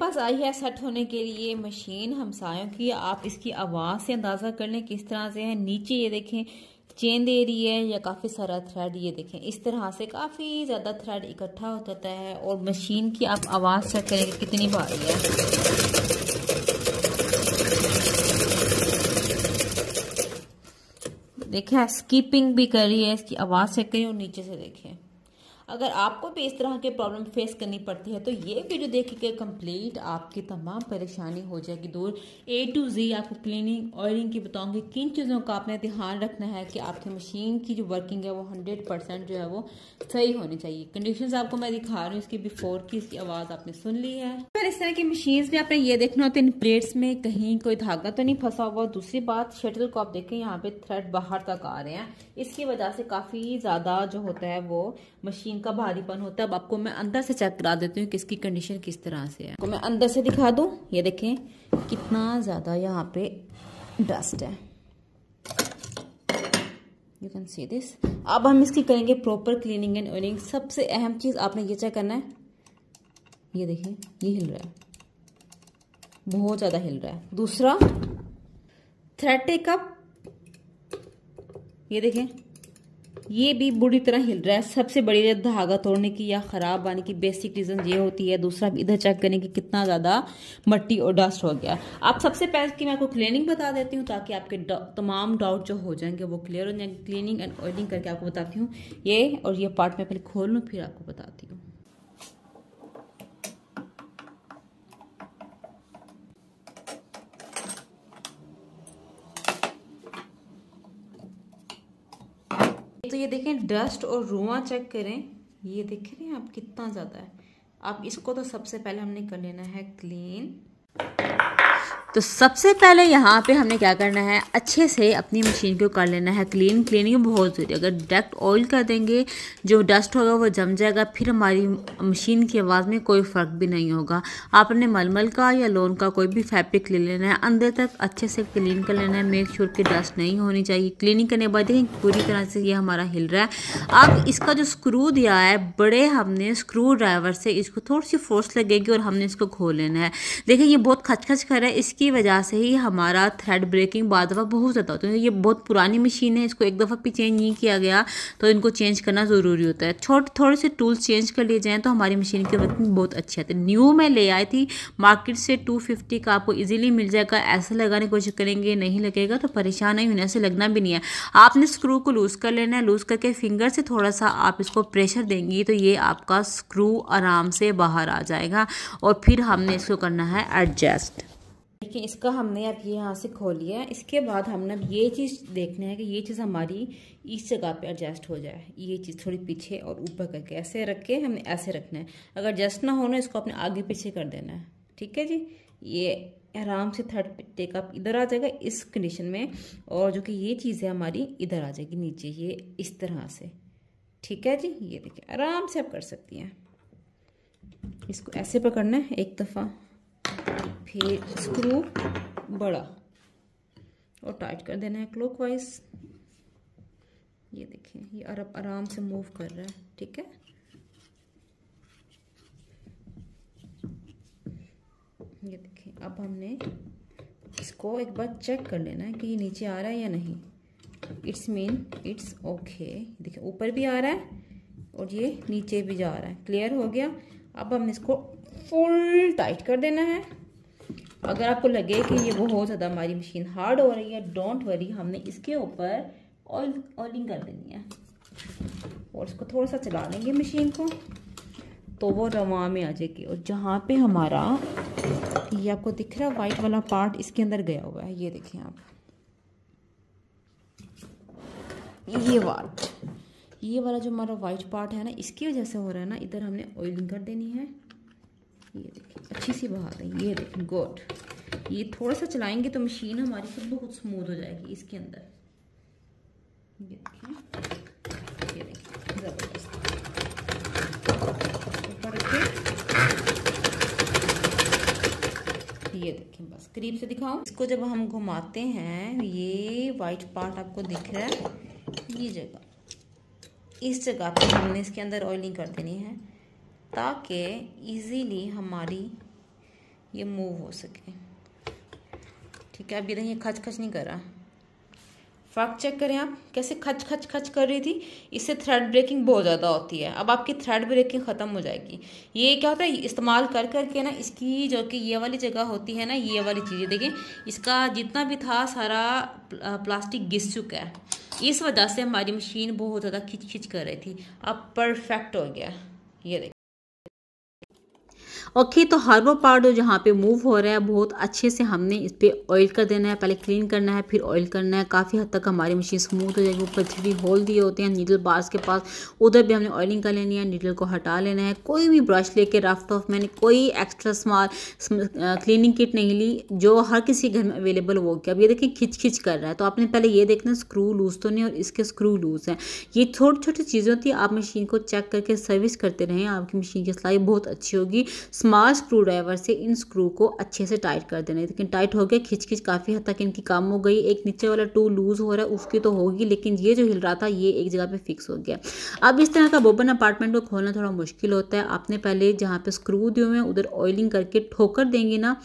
पास आई है सेट होने के लिए मशीन हमसायों की आप इसकी आवाज़ से अंदाज़ा कर लें किस तरह से है नीचे ये देखें चेन दे रही है या काफ़ी सारा थ्रेड ये देखें इस तरह से काफ़ी ज़्यादा थ्रेड इकट्ठा हो जाता है और मशीन की आप आवाज़ चेक करें कितनी भारी है देखें स्कीपिंग भी कर रही है इसकी आवाज़ चेक करें और नीचे से देखें अगर आपको भी इस तरह के प्रॉब्लम फेस करनी पड़ती है तो ये वीडियो देख के कंप्लीट आपकी तमाम परेशानी हो जाएगी दूर ए टू जी आपको क्लीनिंग ऑयलिंग की बताऊंगी किन चीज़ों का आपने ध्यान रखना है कि आपकी मशीन की जो वर्किंग है वो हंड्रेड परसेंट जो है वो सही होनी चाहिए कंडीशन आपको मैं दिखा रही हूँ इसकी बिफोर की इसकी आवाज़ आपने सुन ली है फिर इस तरह की मशीन में आपने ये देखना होता है इन प्लेट्स में कहीं कोई धागा तो नहीं फंसा हुआ दूसरी बात शटल को आप देखें यहाँ पे थ्रेड बाहर तक आ रहे हैं इसकी वजह से काफ़ी ज़्यादा जो होता है वो मशीन इनका भारीपन होता है अब आपको मैं अंदर से चेक करा देती हूँ किसकी कंडीशन किस तरह से है आपको मैं अंदर से दिखा दूँ ये देखें कितना ज़्यादा यहाँ पे डस्ट है यू कैन सी दिस अब हम इसकी करेंगे प्रॉपर क्लीनिंग एंड ऑयलिंग सबसे अहम चीज़ आपने ये चेक करना है ये देखें ये हिल रहा है बहुत ज़्यादा हिल रहा है दूसरा थ्रेड टेकअप ये देखें ये भी बुरी तरह हिल रहा है सबसे बड़ी धागा तोड़ने की या ख़राब आने की बेसिक रीज़न ये होती है दूसरा इधर चेक करने की कितना ज़्यादा मट्टी और डस्ट हो गया आप सबसे पहले कि मैं आपको क्लीनिंग बता देती हूँ ताकि आपके तमाम डाउट जो हो जाएंगे वो क्लियर हो जाएंगे क्लीनिंग एंड ऑयलिंग करके आपको बताती हूँ ये और ये पार्ट मैं पहले खोल लूँ फिर आपको बताती हूँ ये देखें डस्ट और रुआ चेक करें ये देख रहे हैं आप कितना ज़्यादा है आप इसको तो सबसे पहले हमने कर लेना है क्लीन तो सबसे पहले यहाँ पे हमने क्या करना है अच्छे से अपनी मशीन को कर लेना है क्लीन क्लीनिंग बहुत ज़रूरी अगर डायरेक्ट ऑयल कर देंगे जो डस्ट होगा वो जम जाएगा फिर हमारी मशीन की आवाज़ में कोई फ़र्क भी नहीं होगा आपने मलमल का या लोन का कोई भी फैब्रिक ले लेना है अंदर तक अच्छे से क्लीन कर लेना है मेक श्योर कि डस्ट नहीं होनी चाहिए क्लीनिंग करने के बाद देखें पूरी तरह से ये हमारा हिल रहा है अब इसका जो स्क्रू दिया है बड़े हमने स्क्रू ड्राइवर से इसको थोड़ी सी फोर्स लगेगी और हमने इसको खोल लेना है देखें ये बहुत खचखच कर रहा है इस इसकी वजह से ही हमारा थ्रेड ब्रेकिंग बाद दफ़ा बहुत ज़्यादा होता है तो ये बहुत पुरानी मशीन है इसको एक दफ़ा भी चेंज नहीं किया गया तो इनको चेंज करना ज़रूरी होता है छोटे थोड़े से टूल्स चेंज कर लिए जाएँ तो हमारी मशीन की वर्किंग बहुत अच्छी आती है न्यू मैं ले आई थी मार्केट से टू फिफ्टी का आपको ईजिली मिल जाएगा ऐसे लगाने की कोशिश करेंगे नहीं लगेगा तो परेशान नहीं होने से लगना भी नहीं है आपने स्क्रू को लूज़ कर लेना है लूज़ करके फिंगर से थोड़ा सा आप इसको प्रेशर देंगी तो ये आपका स्क्रू आराम से बाहर आ जाएगा और फिर हमने इसको करना है एडजस्ट देखिए इसका हमने अब ये यहाँ से खोल लिया इसके बाद हमने अब ये चीज़ देखना है कि ये चीज़ हमारी इस जगह पे एडजस्ट हो जाए ये चीज़ थोड़ी पीछे और ऊपर करके ऐसे रख के हमने ऐसे रखना है अगर एडजस्ट ना होना इसको अपने आगे पीछे कर देना है ठीक है जी ये आराम से थर्ड टेकअप इधर आ जाएगा इस कंडीशन में और जो कि ये चीज़ है हमारी इधर आ जाएगी नीचे ये इस तरह से ठीक है जी ये देखिए आराम से आप कर सकती हैं इसको ऐसे पकड़ना है एक दफ़ा फिर स्क्रू बड़ा और टाइट कर देना है क्लोक ये देखें ये अरब आराम से मूव कर रहा है ठीक है ये देखें अब हमने इसको एक बार चेक कर लेना है कि ये नीचे आ रहा है या नहीं इट्स मीन इट्स ओके देखिए ऊपर भी आ रहा है और ये नीचे भी जा रहा है क्लियर हो गया अब हमने इसको फुल टाइट कर देना है अगर आपको लगे कि ये बहुत ज़्यादा हमारी मशीन हार्ड हो रही है डोंट वरी हमने इसके ऊपर ऑयल ऑयलिंग कर देनी है और इसको थोड़ा सा चला लेंगे मशीन को तो वो रवा में आ जाएगी और जहाँ पे हमारा ये आपको दिख रहा है वाइट वाला पार्ट इसके अंदर गया हुआ है ये देखें आप ये वाला ये वाला जो हमारा वाइट पार्ट है ना इसकी वजह से हो रहा है ना इधर हमने ऑयलिंग कर देनी है ये देखिए अच्छी सी बात है ये देखें गुड ये थोड़ा सा चलाएंगे तो मशीन हमारी सब बहुत स्मूथ हो जाएगी इसके अंदर ये देखिए ये देखिए ज़बरदस्त ये देखें बस करीब से दिखाओ इसको जब हम घुमाते हैं ये वाइट पार्ट आपको दिख रहा है ये जगह इस जगह पे हमने इसके अंदर ऑयलिंग कर देनी है ताकि इजीली हमारी ये मूव हो सके ठीक है अब ये खच खच नहीं कर रहा फर्क चेक करें आप कैसे खच खच खच कर रही थी इससे थ्रेड ब्रेकिंग बहुत ज़्यादा होती है अब आपकी थ्रेड ब्रेकिंग ख़त्म हो जाएगी ये क्या होता है इस्तेमाल कर कर के ना इसकी जो कि ये वाली जगह होती है ना ये वाली चीज़ें देखें इसका जितना भी था सारा प्लास्टिक घिस चुका है इस वजह से हमारी मशीन बहुत ज़्यादा खिंच खिंच कर रही थी अब परफेक्ट हो गया ये देखें ओके तो हर वो पार्ट जो जहाँ पे मूव हो रहा है बहुत अच्छे से हमने इस पर ऑयल कर देना है पहले क्लीन करना है फिर ऑयल करना है काफ़ी हद तक हमारी मशीन स्मूथ हो जाएगी ऊपर थ्री होल दिए होते हैं नीडल बार्स के पास उधर भी हमने ऑयलिंग कर लेनी है नीडल को हटा लेना है कोई भी ब्रश लेके रफ ऑफ मैंने कोई एक्स्ट्रा स्मॉल क्लीनिंग किट नहीं ली जो हर किसी घर में अवेलेबल हो गया अब ये देखें खिंच खिंच कर रहा है तो आपने पहले ये देखना स्क्रू लूज़ तो नहीं और इसके स्क्रू लूज़ हैं ये छोटी छोटी चीज़ें होती है आप मशीन को चेक करके सर्विस करते रहें आपकी मशीन की सिलाई बहुत अच्छी होगी स्मार्ट स्क्रू ड्राइवर से इन स्क्रू को अच्छे से टाइट कर देना लेकिन टाइट हो गया खिंच खिंच काफ़ी हद तक इनकी काम हो गई एक नीचे वाला टू लूज़ हो रहा है उसकी तो होगी लेकिन ये जो हिल रहा था ये एक जगह पर फिक्स हो गया अब इस तरह का बोबन अपार्टमेंट को खोलना थोड़ा मुश्किल होता है आपने पहले जहाँ पर स्क्रू दिए हुए हैं उधर ऑयलिंग करके ठोकर देंगे ना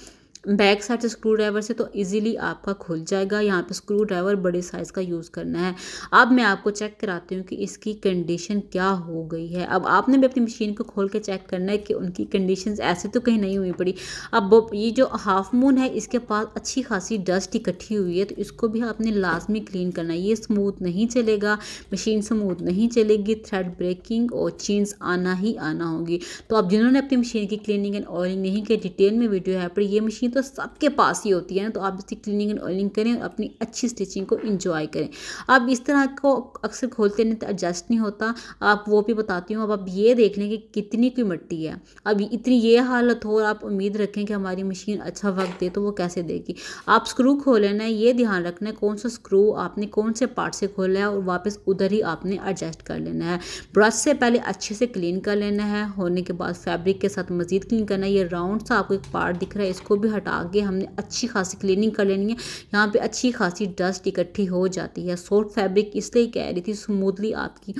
बैक साइड से स्क्रू ड्राइवर से तो इजीली आपका खुल जाएगा यहाँ पे स्क्रू ड्राइवर बड़े साइज़ का यूज़ करना है अब मैं आपको चेक कराती हूँ कि इसकी कंडीशन क्या हो गई है अब आपने भी अपनी मशीन को खोल के चेक करना है कि उनकी कंडीशन ऐसे तो कहीं नहीं हुई पड़ी अब ये जो हाफ मून है इसके पास अच्छी खासी डस्ट इकट्ठी हुई है तो इसको भी आपने लाजमी क्लीन करना है ये स्मूथ नहीं चलेगा मशीन स्मूथ नहीं चलेगी थ्रेड ब्रेकिंग और चेंज आना ही आना होगी तो अब जिन्होंने अपनी मशीन की क्लीनिंग एंड ऑयलिंग नहीं की डिटेल में वीडियो है पर ये मशीन तो सबके पास ही होती है ना तो आप इसकी क्लीनिंग एंड ऑयलिंग करें और अपनी अच्छी स्टिचिंग को इंजॉय करें आप इस तरह को अक्सर खोलते नहीं तो एडजस्ट नहीं होता आप वो भी बताती हूँ अब आप ये देख लें कि कितनी की मिट्टी है अब इतनी ये हालत हो और आप उम्मीद रखें कि हमारी मशीन अच्छा वक्त दे तो वो कैसे देगी आप स्क्रू खोलना है ये ध्यान रखना है कौन सा स्क्रू आपने कौन से पार्ट से खोला है और वापस उधर ही आपने एडजस्ट कर लेना है ब्रश से पहले अच्छे से क्लीन कर लेना है होने के बाद फैब्रिक के साथ मज़ीद क्लीन करना है ये राउंड सा आपको एक पार्ट दिख रहा है इसको भी हट हटा के हमने अच्छी खासी क्लीनिंग कर लेनी है यहाँ पे अच्छी खासी डस्ट इकट्ठी हो जाती है सॉफ्ट फैब्रिक इसलिए कह रही थी स्मूथली आपकी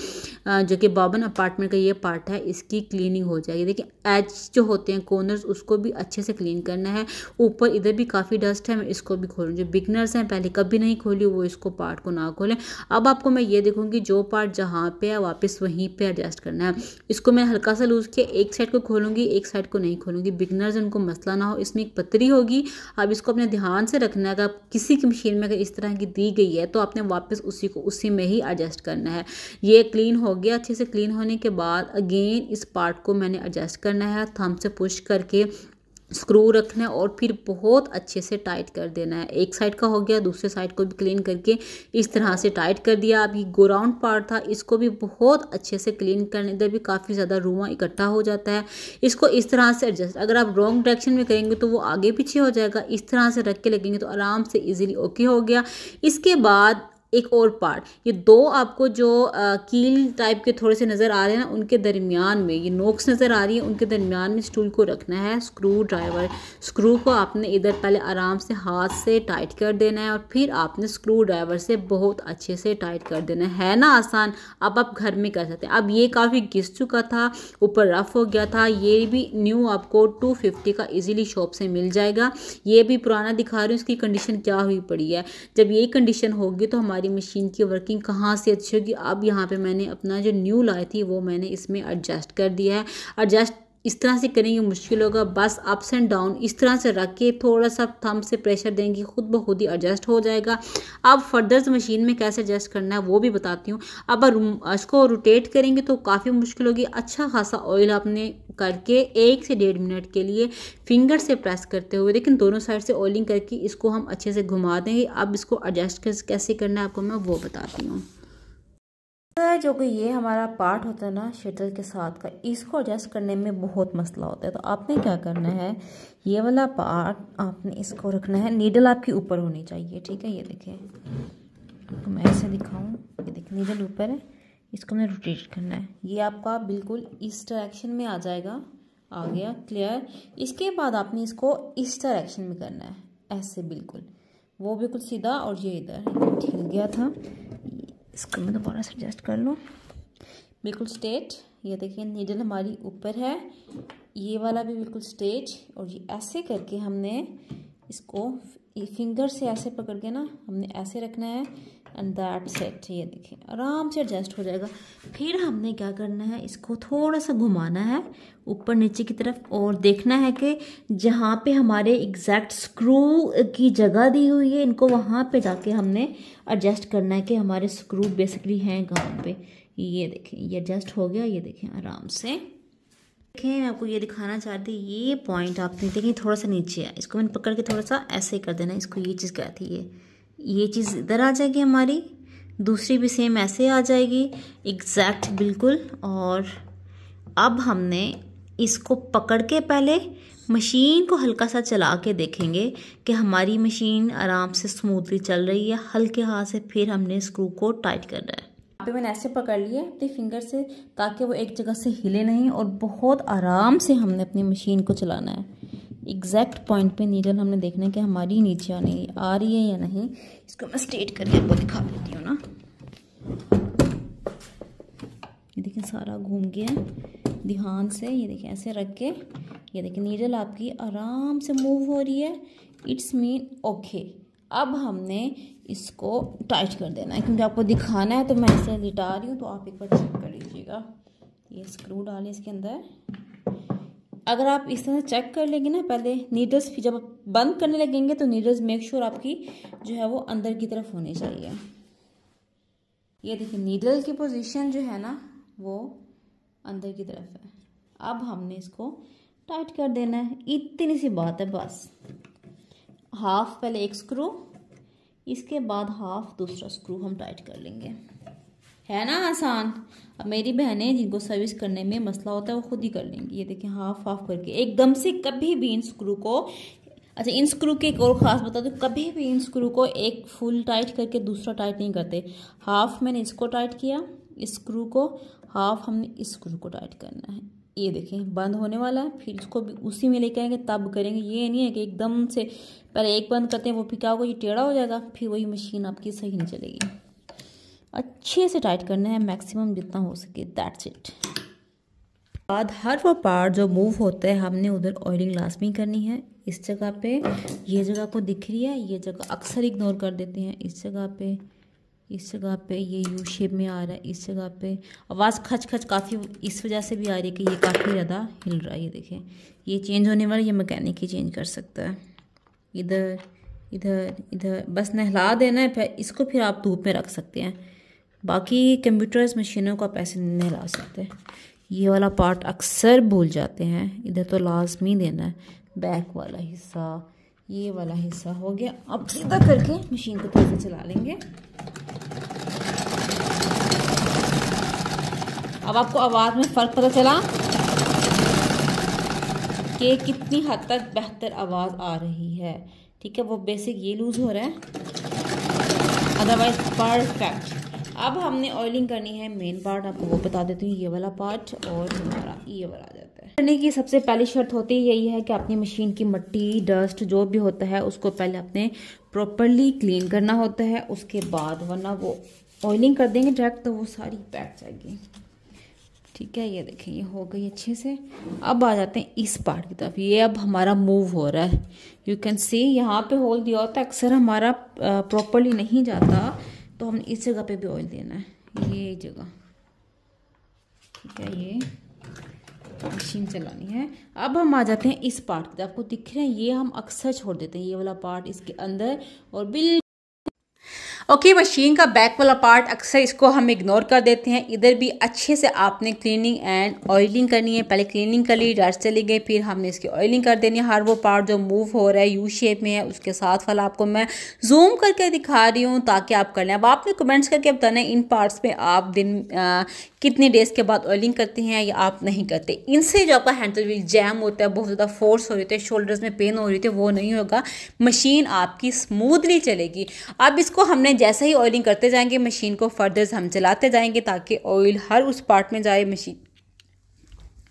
जो कि बाबन अपार्टमेंट का ये पार्ट है इसकी क्लीनिंग हो जाएगी देखिए एज जो होते हैं कॉर्नर्स उसको भी अच्छे से क्लीन करना है ऊपर इधर भी काफ़ी डस्ट है मैं इसको भी खोलूँ जो बिगनर्स हैं पहले कभी नहीं खोली वो इसको पार्ट को ना खोलें अब आपको मैं ये देखूँगी जो पार्ट जहाँ पर है वापस वहीं पर एडजस्ट करना है इसको मैं हल्का सा लूज़ किया एक साइड को खोलूँगी एक साइड को नहीं खोलूँगी बिगनर्स उनको मसला ना हो इसमें एक पतरी होगी अब इसको अपने ध्यान से रखना है अगर किसी की मशीन में अगर इस तरह की दी गई है तो आपने वापस उसी को उसी में ही एडजस्ट करना है ये क्लीन हो गया अच्छे से क्लीन होने के बाद अगेन इस पार्ट को मैंने एडजस्ट करना है थम से पुश करके स्क्रू रखना है और फिर बहुत अच्छे से टाइट कर देना है एक साइड का हो गया दूसरे साइड को भी क्लीन करके इस तरह से टाइट कर दिया ये गोराउंड पार्ट था इसको भी बहुत अच्छे से क्लीन करने इधर भी काफ़ी ज़्यादा रुआ इकट्ठा हो जाता है इसको इस तरह से एडजस्ट अगर आप रॉन्ग डायरेक्शन में करेंगे तो वो आगे पीछे हो जाएगा इस तरह से रख के लगेंगे तो आराम से ईजिली ओके हो गया इसके बाद एक और पार्ट ये दो आपको जो आ, कील टाइप के थोड़े से नज़र आ रहे हैं ना उनके दरमियान में ये नोक्स नज़र आ रही है उनके दरमियान में स्टूल को रखना है स्क्रू ड्राइवर स्क्रू को आपने इधर पहले आराम से हाथ से टाइट कर देना है और फिर आपने स्क्रू ड्राइवर से बहुत अच्छे से टाइट कर देना है, ना आसान अब आप घर में कर सकते हैं अब ये काफ़ी घिस चुका था ऊपर रफ हो गया था ये भी न्यू आपको टू फिफ्टी का ईजिली शॉप से मिल जाएगा ये भी पुराना दिखा रही हूँ इसकी कंडीशन क्या हुई पड़ी है जब ये कंडीशन होगी तो हमारी सारी मशीन की वर्किंग कहाँ से अच्छी होगी अब यहाँ पे मैंने अपना जो न्यू लाई थी वो मैंने इसमें एडजस्ट कर दिया है एडजस्ट इस तरह से करेंगे मुश्किल होगा बस अप्स एंड डाउन इस तरह से रख के थोड़ा सा थम से प्रेशर देंगे खुद ब खुद ही एडजस्ट हो जाएगा अब फर्दर्स मशीन में कैसे एडजस्ट करना है वो भी बताती हूँ अब इसको रोटेट करेंगे तो काफ़ी मुश्किल होगी अच्छा खासा ऑयल आपने करके एक से डेढ़ मिनट के लिए फिंगर से प्रेस करते हुए लेकिन दोनों साइड से ऑयलिंग करके इसको हम अच्छे से घुमा देंगे अब इसको एडजस्ट कैसे करना है आपको मैं वो बताती हूँ जो कि ये हमारा पार्ट होता है ना शटर के साथ का इसको एडजस्ट करने में बहुत मसला होता है तो आपने क्या करना है ये वाला पार्ट आपने इसको रखना है नीडल आपकी ऊपर होनी चाहिए ठीक है ये देखें तो मैं ऐसे दिखाऊँ ये देखें नीडल ऊपर है इसको हमने रोटेट करना है ये आपका बिल्कुल इस डायरेक्शन में आ जाएगा आ गया क्लियर इसके बाद आपने इसको इस डायरेक्शन में करना है ऐसे बिल्कुल वो बिल्कुल सीधा और ये इधर ठीक गया था इसको मैं दोबारा से एडजस्ट कर लूँ बिल्कुल स्टेट ये देखिए नीडल हमारी ऊपर है ये वाला भी बिल्कुल स्टेट और ये ऐसे करके हमने इसको फिंगर से ऐसे पकड़ के ना हमने ऐसे रखना है एंड दैट सेट ये देखिए आराम से एडजस्ट हो जाएगा फिर हमने क्या करना है इसको थोड़ा सा घुमाना है ऊपर नीचे की तरफ और देखना है कि जहाँ पे हमारे एग्जैक्ट स्क्रू की जगह दी हुई है इनको वहाँ पे जाके हमने एडजस्ट करना है कि हमारे स्क्रू बेसिकली हैं कहाँ पे ये देखें ये एडजस्ट हो गया ये देखें आराम से देखें मैं आपको ये दिखाना चाहती ये पॉइंट आपने देखें थोड़ा सा नीचे है इसको मैंने पकड़ के थोड़ा सा ऐसे कर देना इसको ये चीज़ कहती है ये चीज़ इधर आ जाएगी हमारी दूसरी भी सेम ऐसे आ जाएगी एग्जैक्ट बिल्कुल और अब हमने इसको पकड़ के पहले मशीन को हल्का सा चला के देखेंगे कि हमारी मशीन आराम से स्मूथली चल रही है हल्के हाथ से फिर हमने स्क्रू को टाइट करना है यहाँ पे मैंने ऐसे पकड़ लिया अपने फिंगर से ताकि वो एक जगह से हिले नहीं और बहुत आराम से हमने अपनी मशीन को चलाना है एग्जैक्ट पॉइंट पे नीडल हमने देखना है कि हमारी नीचे आने आ रही है या नहीं इसको मैं स्ट्रेट करके आपको दिखा देती हूँ ना ये देखें सारा घूम गया ध्यान से ये देखें ऐसे रख के ये देखें नीडल आपकी आराम से मूव हो रही है इट्स मीन ओके अब हमने इसको टाइट कर देना है क्योंकि आपको दिखाना है तो मैं ऐसे लिटा रही हूँ तो आप एक बार चेक कर लीजिएगा ये स्क्रू डालें इसके अंदर अगर आप इस तरह चेक कर लेंगे ना पहले नीडल्स जब आप बंद करने लगेंगे तो नीडल्स मेक श्योर आपकी जो है वो अंदर की तरफ होनी चाहिए ये देखिए नीडल की पोजीशन जो है ना वो अंदर की तरफ है अब हमने इसको टाइट कर देना है इतनी सी बात है बस हाफ पहले एक स्क्रू इसके बाद हाफ दूसरा स्क्रू हम टाइट कर लेंगे है ना आसान अब मेरी बहनें जिनको सर्विस करने में मसला होता है वो खुद ही कर लेंगी ये देखिए हाफ हाफ करके एकदम से कभी भी इन स्क्रू को अच्छा इन स्क्रू की एक और ख़ास बता दूँ कभी भी इन स्क्रू को एक फुल टाइट करके दूसरा टाइट नहीं करते हाफ मैंने इसको टाइट किया इस स्क्रू को हाफ हमने इस स्क्रू को टाइट करना है ये देखें बंद होने वाला है फिर इसको भी उसी में लेके आएंगे तब करेंगे ये नहीं है कि एकदम से पहले एक बंद करते हैं वो फिर क्या होगा ये टेढ़ा हो जाएगा फिर वही मशीन आपकी सही नहीं चलेगी अच्छे से टाइट करना है मैक्सिमम जितना हो सके दैट्स इट बाद हर वो पार्ट जो मूव होता है हमने उधर ऑयलिंग लाजमी करनी है इस जगह पे ये जगह को दिख रही है ये जगह अक्सर इग्नोर कर देते हैं इस जगह पे इस जगह पे ये यू शेप में आ रहा है इस जगह पे आवाज़ खच खच काफ़ी इस वजह से भी आ रही है कि ये काफ़ी ज़्यादा हिल रहा है ये देखें ये चेंज होने वाला ये मकैनिक ही चेंज कर सकता है इधर इधर इधर बस नहला देना है फिर इसको फिर आप धूप में रख सकते हैं बाकी कंप्यूटर्स मशीनों का पैसे नहीं ला सकते ये वाला पार्ट अक्सर भूल जाते हैं इधर तो लाजमी देना है बैक वाला हिस्सा ये वाला हिस्सा हो गया अब सीधा करके मशीन को पैसे चला लेंगे अब आपको आवाज़ में फ़र्क पता चला कि कितनी हद तक बेहतर आवाज़ आ रही है ठीक है वो बेसिक ये लूज़ हो रहा है अदरवाइज परफेक्ट अब हमने ऑयलिंग करनी है मेन पार्ट आपको वो बता देती हूँ ये वाला पार्ट और हमारा ये वाला आ जाता है करने की सबसे पहली शर्त होती यही है कि अपनी मशीन की मट्टी डस्ट जो भी होता है उसको पहले अपने प्रॉपरली क्लीन करना होता है उसके बाद वरना वो ऑयलिंग कर देंगे डायरेक्ट तो वो सारी पैक जाएगी ठीक है ये देखें ये हो गई अच्छे से अब आ जाते हैं इस पार्ट की तरफ ये अब हमारा मूव हो रहा है यू कैन सी यहाँ पे होल दिया होता है अक्सर हमारा प्रॉपरली नहीं जाता तो हमने इस जगह पे भी ऑयल देना है ये जगह ठीक है ये मशीन चलानी है अब हम आ जाते हैं इस पार्ट की आपको दिख रहे हैं ये हम अक्सर छोड़ देते हैं ये वाला पार्ट इसके अंदर और बिल्कुल ओके मशीन का बैक वाला पार्ट अक्सर इसको हम इग्नोर कर देते हैं इधर भी अच्छे से आपने क्लीनिंग एंड ऑयलिंग करनी है पहले क्लीनिंग कर ली डस्ट चली गई फिर हमने इसकी ऑयलिंग कर देनी है हर वो पार्ट जो मूव हो रहा है यू शेप में है उसके साथ वाला आपको मैं जूम करके दिखा रही हूँ ताकि आप कर लें अब आपने कमेंट्स करके बताना इन पार्ट्स में आप दिन आ, कितने डेज़ के बाद ऑयलिंग करते हैं या आप नहीं करते इनसे जो आपका हैंडल व्हील जैम होता है बहुत ज़्यादा फोर्स हो रही होती है शोल्डर्स में पेन हो रही थी वो नहीं होगा मशीन आपकी स्मूथली चलेगी अब इसको हमने हैं जैसे ही ऑयलिंग करते जाएंगे मशीन को फर्दर हम चलाते जाएंगे ताकि ऑयल हर उस पार्ट में जाए मशीन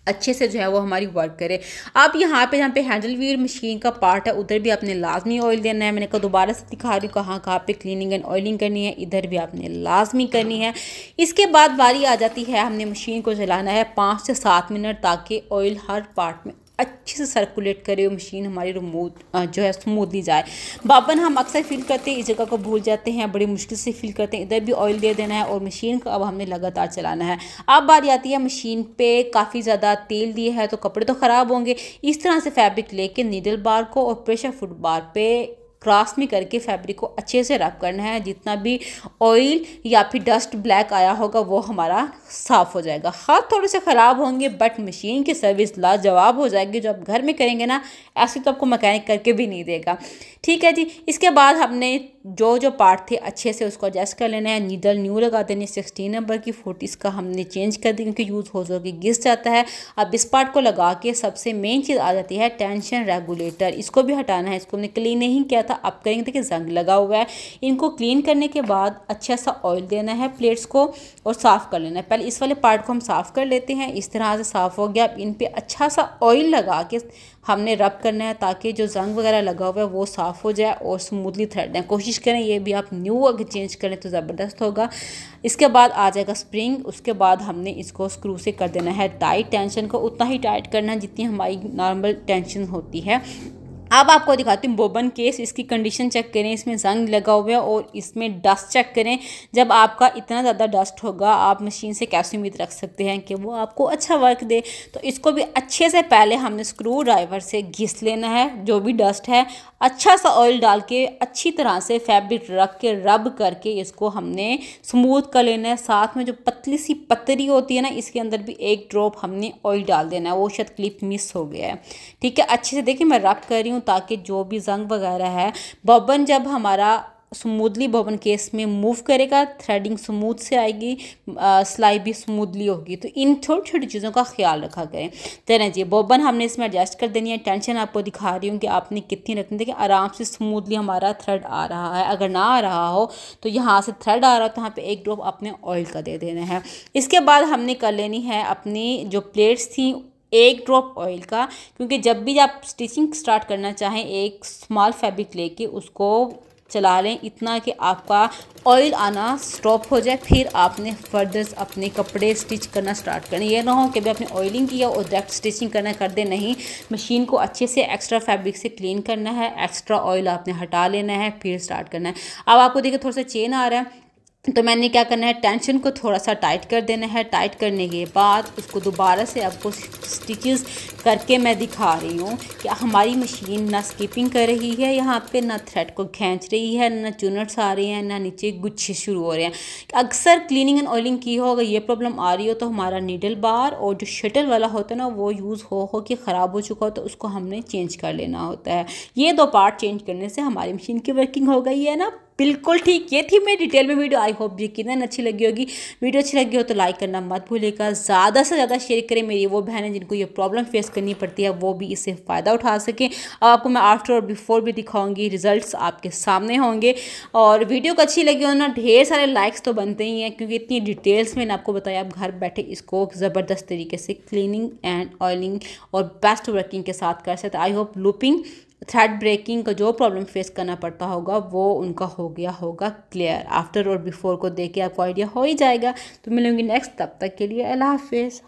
अच्छे से जो है वो हमारी वर्क करे आप यहाँ पे जहाँ पे हैंडल व्हील मशीन का पार्ट है उधर भी आपने लाजमी ऑयल देना है मैंने कहा दोबारा से दिखा रही हूँ कहाँ कहाँ पे क्लीनिंग एंड ऑयलिंग करनी है इधर भी आपने लाजमी करनी है इसके बाद बारी आ जाती है हमने मशीन को चलाना है पाँच से सात मिनट ताकि ऑयल हर पार्ट में अच्छे से सर्कुलेट करे और मशीन हमारी रिमोट जो है स्मूथली जाए बाबन हम अक्सर फील करते हैं इस जगह को भूल जाते हैं बड़ी मुश्किल से फील करते हैं इधर भी ऑयल दे देना है और मशीन को अब हमने लगातार चलाना है अब बात आती है मशीन पे काफ़ी ज़्यादा तेल दिए है तो कपड़े तो ख़राब होंगे इस तरह से फैब्रिक लेके नीडल बार को और प्रेशर फुट बार पे क्रॉस में करके फैब्रिक को अच्छे से रब करना है जितना भी ऑयल या फिर डस्ट ब्लैक आया होगा वो हमारा साफ़ हो जाएगा हाथ थोड़े से ख़राब होंगे बट मशीन की सर्विस लाजवाब हो जाएगी जो आप घर में करेंगे ना ऐसे तो आपको मकैनिक करके भी नहीं देगा ठीक है जी इसके बाद हमने जो जो पार्ट थे अच्छे से उसको एडजस्ट कर लेना है नीडल न्यू लगा देनी सिक्सटीन नंबर की फोर्टी इसका हमने चेंज कर दी क्योंकि यूज़ हो जाएगी घिस जाता है अब इस पार्ट को लगा के सबसे मेन चीज़ आ जाती है टेंशन रेगुलेटर इसको भी हटाना है इसको हमने क्लीन नहीं किया था अब करेंगे कि जंग लगा हुआ है इनको क्लीन करने के बाद अच्छा सा ऑयल देना है प्लेट्स को और साफ़ कर लेना है पहले इस वाले पार्ट को हम साफ़ कर लेते हैं इस तरह से साफ़ हो गया अब इन पर अच्छा सा ऑयल लगा के हमने रब करना है ताकि जो जंग वगैरह लगा हुआ है वो साफ़ हो जाए और स्मूथली थ्रेड दें कोशिश करें ये भी आप न्यू अगर चेंज करें तो ज़बरदस्त होगा इसके बाद आ जाएगा स्प्रिंग उसके बाद हमने इसको स्क्रू से कर देना है टाइट टेंशन को उतना ही टाइट करना जितनी हमारी नॉर्मल टेंशन होती है अब आपको दिखाती हूँ बोबन केस इसकी कंडीशन चेक करें इसमें जंग लगा हुआ है और इसमें डस्ट चेक करें जब आपका इतना ज़्यादा डस्ट होगा आप मशीन से कैसे उम्मीद रख सकते हैं कि वो आपको अच्छा वर्क दे तो इसको भी अच्छे से पहले हमने स्क्रू ड्राइवर से घिस लेना है जो भी डस्ट है अच्छा सा ऑयल डाल के अच्छी तरह से फैब्रिक रख के रब करके इसको हमने स्मूथ कर लेना है साथ में जो पतली सी पतरी होती है ना इसके अंदर भी एक ड्रॉप हमने ऑयल डाल देना है वो शायद क्लिप मिस हो गया है ठीक है अच्छे से देखिए मैं रब कर रही हूँ ताकि जो भी जंग वगैरह है बबन जब हमारा स्मूदली बबन केस में मूव करेगा थ्रेडिंग स्मूथ से आएगी सिलाई भी स्मूदली होगी तो इन छोटी छोटी चीज़ों का ख्याल रखा करें तेना तो जी बबन हमने इसमें एडजस्ट कर देनी है टेंशन आपको दिखा रही हूँ कि आपने कितनी रखनी देखिए आराम से स्मूथली हमारा थ्रेड आ रहा है अगर ना आ रहा हो तो यहाँ से थ्रेड आ रहा हो तो यहाँ पर एक ड्रॉप अपने ऑयल का दे देना है इसके बाद हमने कर लेनी है अपनी जो प्लेट्स थी एक ड्रॉप ऑयल का क्योंकि जब भी आप स्टिचिंग स्टार्ट करना चाहें एक स्मॉल फैब्रिक लेके उसको चला लें इतना कि आपका ऑयल आना स्टॉप हो जाए फिर आपने फर्दर अपने कपड़े स्टिच करना स्टार्ट करें यह ना हो कि भाई आपने ऑयलिंग किया और डायरेक्ट स्टिचिंग करना कर दे नहीं मशीन को अच्छे से एक्स्ट्रा फैब्रिक से क्लीन करना है एक्स्ट्रा ऑयल आपने हटा लेना है फिर स्टार्ट करना है अब आपको देखिए थोड़ा सा चेन आ रहा है तो मैंने क्या करना है टेंशन को थोड़ा सा टाइट कर देना है टाइट करने के बाद उसको दोबारा से आपको स्टिचेस करके मैं दिखा रही हूँ कि हमारी मशीन ना स्किपिंग कर रही है यहाँ पे ना थ्रेड को खींच रही है ना चुनट्स आ रहे हैं ना नीचे गुच्छे शुरू हो रहे हैं अक्सर क्लीनिंग एंड ऑयलिंग की हो अगर ये प्रॉब्लम आ रही हो तो हमारा नीडल बार और जो शटल वाला होता है ना वो यूज़ हो हो कि ख़राब हो चुका हो तो उसको हमने चेंज कर लेना होता है ये दो पार्ट चेंज करने से हमारी मशीन की वर्किंग हो गई है ना बिल्कुल ठीक ये थी मेरी डिटेल में वीडियो आई होप यकीन अच्छी लगी होगी वीडियो अच्छी लगी हो तो लाइक करना मत भूलेगा ज़्यादा से ज़्यादा शेयर करें मेरी वो बहनें जिनको ये प्रॉब्लम फेस करनी पड़ती है वो भी इससे फ़ायदा उठा सकें अब आपको मैं आफ्टर और बिफोर भी दिखाऊंगी रिजल्ट्स आपके सामने होंगे और वीडियो को अच्छी लगी हो ना ढेर सारे लाइक्स तो बनते ही हैं क्योंकि इतनी डिटेल्स मैंने आपको बताया आप घर बैठे इसको ज़बरदस्त तरीके से क्लीनिंग एंड ऑयलिंग और बेस्ट वर्किंग के साथ कर सकते I hope looping thread breaking का जो प्रॉब्लम फेस करना पड़ता होगा वो उनका हो गया होगा क्लियर आफ्टर और बिफोर को देख के आपको आइडिया हो ही जाएगा तो मिलूंगी नेक्स्ट तब तक के लिए अल्लाह हाफिज़